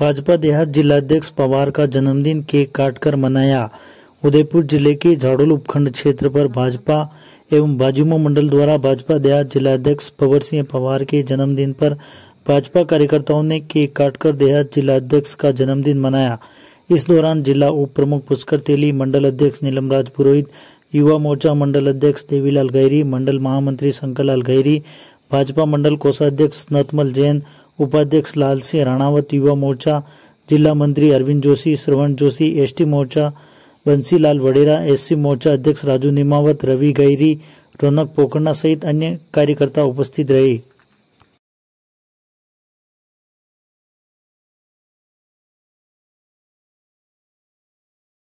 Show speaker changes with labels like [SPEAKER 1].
[SPEAKER 1] भाजपा देहात जिलाध्यक्ष पवार का जन्मदिन केक काटकर मनाया उदयपुर जिले के झाड़ोल उपखंड क्षेत्र पर भाजपा एवं बाजुमो मंडल द्वारा भाजपा देहात जिलाध्यक्ष पवर सिंह पवार के जन्मदिन पर भाजपा कार्यकर्ताओं ने केक काटकर देहात जिलाध्यक्ष का जन्मदिन मनाया इस दौरान जिला उप प्रमुख पुष्कर तेली मंडल अध्यक्ष नीलम राज पुरोहित युवा मोर्चा मंडल अध्यक्ष देवीलाल गैरी मंडल महामंत्री शंकरलाल गैरी भाजपा मंडल कोषाध्यक्ष नतमल जैन उपाध्यक्ष लाल सिंह राणावत युवा मोर्चा जिला मंत्री अरविंद जोशी श्रवण जोशी एसटी मोर्चा बंसीलाल वडेरा एससी मोर्चा अध्यक्ष राजू निमावत रवि गैरी रौनक पोकरना सहित अन्य कार्यकर्ता उपस्थित रहे